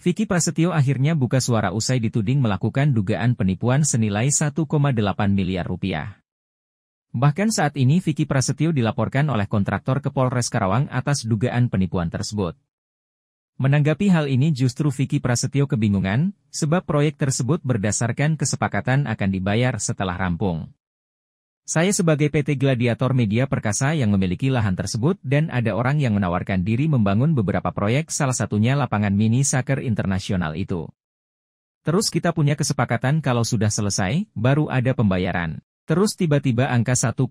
Vicky Prasetyo akhirnya buka suara usai dituding melakukan dugaan penipuan senilai 1,8 miliar rupiah. Bahkan saat ini Vicky Prasetyo dilaporkan oleh kontraktor ke Polres Karawang atas dugaan penipuan tersebut. Menanggapi hal ini justru Vicky Prasetyo kebingungan, sebab proyek tersebut berdasarkan kesepakatan akan dibayar setelah rampung. Saya sebagai PT Gladiator Media Perkasa yang memiliki lahan tersebut dan ada orang yang menawarkan diri membangun beberapa proyek salah satunya lapangan mini soccer internasional itu. Terus kita punya kesepakatan kalau sudah selesai, baru ada pembayaran. Terus tiba-tiba angka 1,8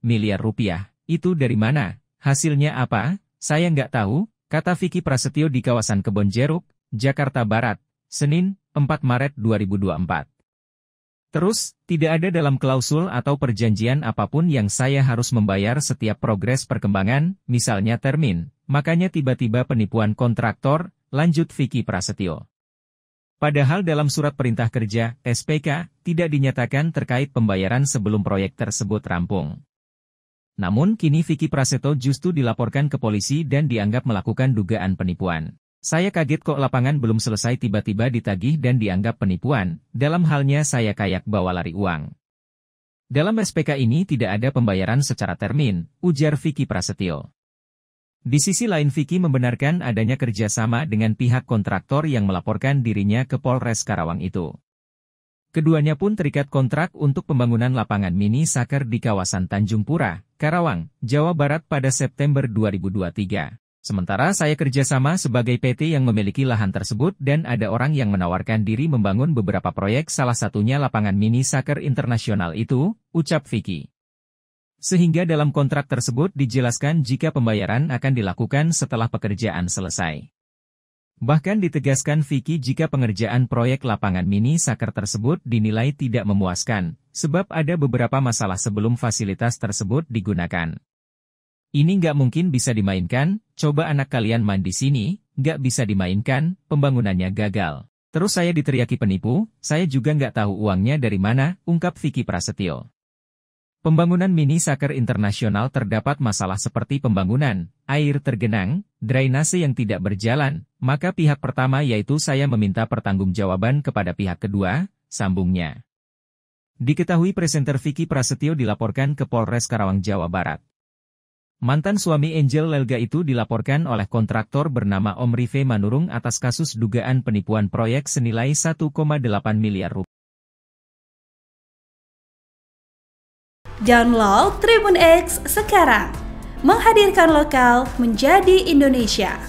miliar rupiah. Itu dari mana? Hasilnya apa? Saya nggak tahu, kata Vicky Prasetyo di kawasan Kebon Jeruk, Jakarta Barat, Senin, 4 Maret 2024. Terus, tidak ada dalam klausul atau perjanjian apapun yang saya harus membayar setiap progres perkembangan, misalnya termin. Makanya tiba-tiba penipuan kontraktor, lanjut Vicky Prasetyo. Padahal dalam surat perintah kerja, SPK, tidak dinyatakan terkait pembayaran sebelum proyek tersebut rampung. Namun kini Vicky Prasetyo justru dilaporkan ke polisi dan dianggap melakukan dugaan penipuan. Saya kaget kok lapangan belum selesai tiba-tiba ditagih dan dianggap penipuan, dalam halnya saya kayak bawa lari uang. Dalam SPK ini tidak ada pembayaran secara termin, ujar Vicky Prasetyo. Di sisi lain Vicky membenarkan adanya kerjasama dengan pihak kontraktor yang melaporkan dirinya ke Polres Karawang itu. Keduanya pun terikat kontrak untuk pembangunan lapangan mini Saker di kawasan Tanjung Pura, Karawang, Jawa Barat pada September 2023. Sementara saya kerjasama sebagai PT yang memiliki lahan tersebut dan ada orang yang menawarkan diri membangun beberapa proyek salah satunya lapangan mini soccer internasional itu, ucap Vicky. Sehingga dalam kontrak tersebut dijelaskan jika pembayaran akan dilakukan setelah pekerjaan selesai. Bahkan ditegaskan Vicky jika pengerjaan proyek lapangan mini soccer tersebut dinilai tidak memuaskan, sebab ada beberapa masalah sebelum fasilitas tersebut digunakan. Ini nggak mungkin bisa dimainkan, coba anak kalian main di sini, nggak bisa dimainkan, pembangunannya gagal. Terus saya diteriaki penipu, saya juga nggak tahu uangnya dari mana, ungkap Vicky Prasetyo. Pembangunan mini saker internasional terdapat masalah seperti pembangunan, air tergenang, drainase yang tidak berjalan, maka pihak pertama yaitu saya meminta pertanggungjawaban kepada pihak kedua, sambungnya. Diketahui presenter Vicky Prasetyo dilaporkan ke Polres Karawang, Jawa Barat. Mantan suami Angel Lelga itu dilaporkan oleh kontraktor bernama Om Rive Manurung atas kasus dugaan penipuan proyek senilai 1,8 miliar rupiah. Download Tribun X sekarang, menghadirkan lokal menjadi Indonesia.